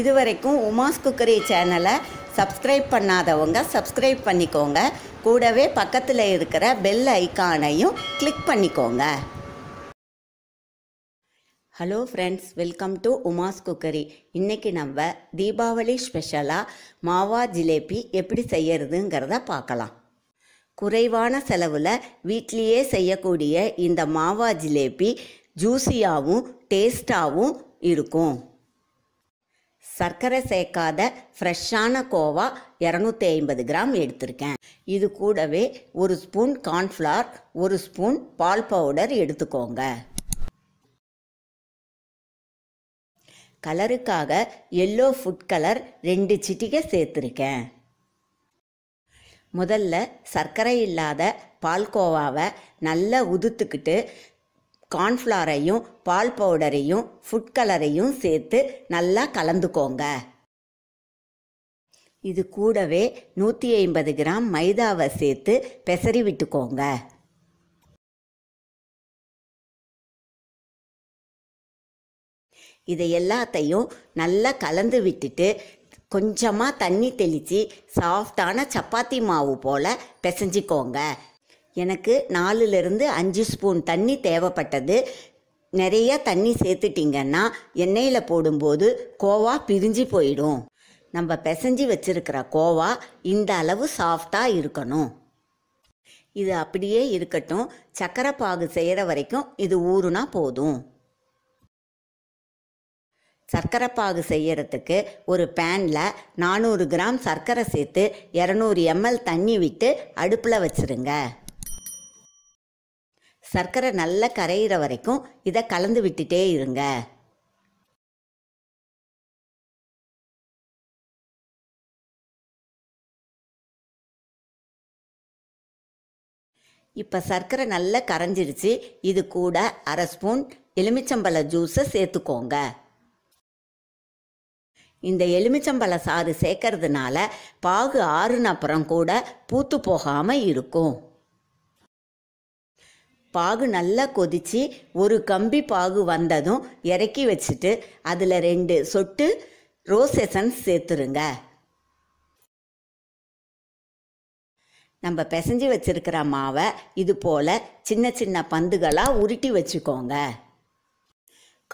இதுவரைக்கும் உமாஸ் குக்கரி சேனலை சப்ஸ்கிரைப் பண்ணாதவங்க சப்ஸ்கிரைப் பண்ணிக்கோங்க கூடவே பக்கத்தில் இருக்கிற பெல் ஐக்கானையும் கிளிக் பண்ணிக்கோங்க hello friends welcome to Uma's cookery இன்றைக்கி நம்ம தீபாவளி ஸ்பெஷலாக மாவா ஜிலேபி எப்படி செய்யறதுங்கிறத பார்க்கலாம் குறைவான செலவில் வீட்லேயே செய்யக்கூடிய இந்த மாவா ஜிலேபி ஜூஸியாகவும் டேஸ்டாகவும் இருக்கும் சர்க்கரை சேர்க்காத ஃப்ரெஷ்ஷான கோவா இரநூத்தி ஐம்பது கிராம் எடுத்திருக்கேன் இது கூடவே ஒரு ஸ்பூன் கார்ன்ஃப்ளார் ஒரு ஸ்பூன் பால் பவுடர் எடுத்துக்கோங்க கலருக்காக எல்லோ ஃபுட் கலர் ரெண்டு சிட்டிகை சேர்த்துருக்கேன் முதல்ல சர்க்கரை இல்லாத பால்கோவாவை நல்லா உதுத்துக்கிட்டு கார்ன்ஃப்ளாரையும் பால் பவுடரையும் ஃபுட் கலரையும் சேர்த்து நல்லா கலந்துக்கோங்க இது கூடவே நூற்றி ஐம்பது கிராம் மைதாவை சேர்த்து பெசரி விட்டுக்கோங்க இதை எல்லாத்தையும் நல்லா கலந்து விட்டுட்டு கொஞ்சமாக தண்ணி தெளித்து சாஃப்டான சப்பாத்தி மாவு போல் பிசைஞ்சிக்கோங்க எனக்கு நாலுலேருந்து அஞ்சு ஸ்பூன் தண்ணி தேவைப்பட்டது நிறைய தண்ணி சேர்த்துட்டிங்கன்னா எண்ணெயில் போடும்போது கோவா பிரிஞ்சு போயிடும் நம்ம பிசைஞ்சு வச்சுருக்கிற கோவா இந்த அளவு சாஃப்டாக இருக்கணும் இது அப்படியே இருக்கட்டும் சக்கரை பாகு செய்கிற வரைக்கும் இது ஊறுனா போதும் சர்க்கரை பாகு செய்யறதுக்கு ஒரு பேனில் நானூறு கிராம் சர்க்கரை சேர்த்து இரநூறு எம்எல் தண்ணி விட்டு அடுப்பில் வச்சுருங்க சர்க்கரை நல்லா கரையிற வரைக்கும் இதை கலந்து விட்டுட்டே இருங்க இப்போ சர்க்கரை நல்லா கரைஞ்சிருச்சு இது கூட அரை ஸ்பூன் எலுமிச்சம்பழ ஜூஸை சேர்த்துக்கோங்க இந்த எலுமிச்சம்பழ சாறு சேர்க்கறதுனால பாகு ஆறுனப்புறம் கூட பூத்து போகாமல் இருக்கும் பாகு நல்லா கொதித்து ஒரு கம்பி பாகு வந்ததும் இறக்கி வச்சுட்டு அதில் ரெண்டு சொட்டு ரோஸ் எசன்ஸ் சேர்த்துருங்க நம்ம பிசைஞ்சு வச்சுருக்கிற மாவை இது போல் சின்ன சின்ன பந்துகளாக உருட்டி வச்சுக்கோங்க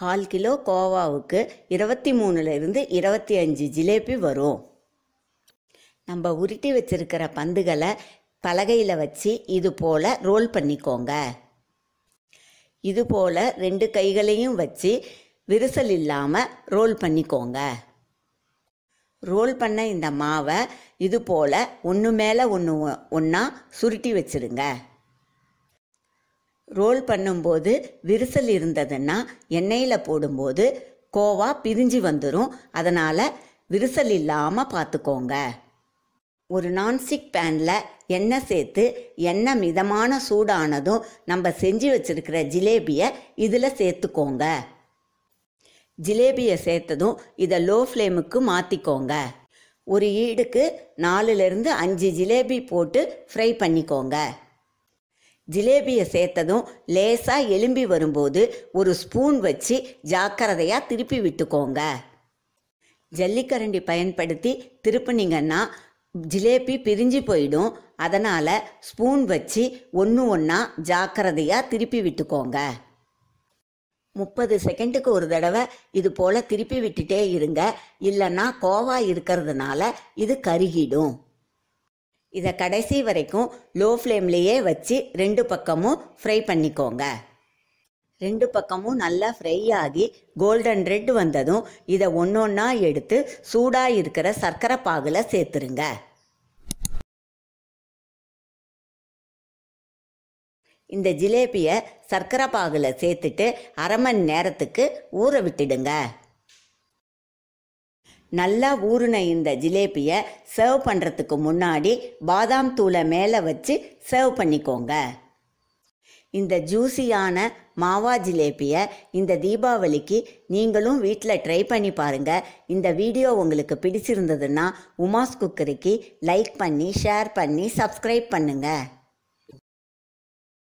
கால் கிலோ கோவாவுக்கு இருபத்தி மூணுலேருந்து இருபத்தி அஞ்சு ஜிலேபி வரும் நம்ம உருட்டி வச்சுருக்கிற பந்துகளை பலகையில் வச்சு இது போல் ரோல் பண்ணிக்கோங்க இதுபோல் ரெண்டு கைகளையும் வச்சு விரிசல் இல்லாமல் ரோல் பண்ணிக்கோங்க ரோல் பண்ண இந்த மாவை இது போல் ஒன்று மேலே ஒன்று ஒன்றா சுருட்டி வச்சுருங்க ரோல் பண்ணும்போது விரிசல் இருந்ததுன்னா எண்ணெயில் போடும்போது கோவா பிரிஞ்சு வந்துடும் அதனால் விரிசல் இல்லாமல் பார்த்துக்கோங்க ஒரு நான்ஸ்டிக் பேனில் எண்ணெய் சேர்த்து எண்ணெய் மிதமான சூடானதும் நம்ம செஞ்சு வச்சுருக்கிற ஜிலேபியை இதில் சேர்த்துக்கோங்க ஜிலேபியை சேர்த்ததும் இதை லோ ஃப்ளேமுக்கு மாற்றிக்கோங்க ஒரு ஈடுக்கு நாலுலேருந்து அஞ்சு ஜிலேபி போட்டு ஃப்ரை பண்ணிக்கோங்க ஜிலேபியை சேர்த்ததும் லேசாக எலும்பி வரும்போது ஒரு ஸ்பூன் வச்சு ஜாக்கிரதையாக திருப்பி விட்டுக்கோங்க ஜல்லிக்கரண்டி பயன்படுத்தி திருப்பினீங்கன்னா ஜிலேபி பிரிஞ்சு போயிடும் அதனால் ஸ்பூன் வச்சு ஒன்று ஒன்றா ஜாக்கிரதையாக திருப்பி விட்டுக்கோங்க முப்பது செகண்டுக்கு ஒரு தடவை இது போல் திருப்பி விட்டுட்டே இருங்க இல்லைன்னா கோவா இருக்கிறதுனால இது கருகிடும் இதை கடைசி வரைக்கும் லோ ஃப்ளேம்லேயே வச்சு ரெண்டு பக்கமும் ஃப்ரை பண்ணிக்கோங்க ரெண்டு பக்கமும் நல்லா ஃப்ரை ஆகி கோல்டன் ரெட் வந்ததும் இதை ஒன்றா எடுத்து சூடாக இருக்கிற சர்க்கரை பாகில் சேர்த்துருங்க இந்த ஜிலேபியை சர்க்கரை பாகில் சேர்த்துட்டு அரை மணி நேரத்துக்கு ஊற விட்டுடுங்க நல்லா ஊறின இந்த ஜிலேபியை சர்வ் பண்ணுறதுக்கு முன்னாடி பாதாம் தூளை மேலே வச்சு சர்வ் பண்ணிக்கோங்க இந்த ஜூஸியான மாவா ஜிலேபியை இந்த தீபாவளிக்கு நீங்களும் வீட்டில் ட்ரை பண்ணி பாருங்கள் இந்த வீடியோ உங்களுக்கு பிடிச்சிருந்ததுன்னா உமாஸ் குக்கருக்கு லைக் பண்ணி ஷேர் பண்ணி சப்ஸ்கிரைப் பண்ணுங்கள்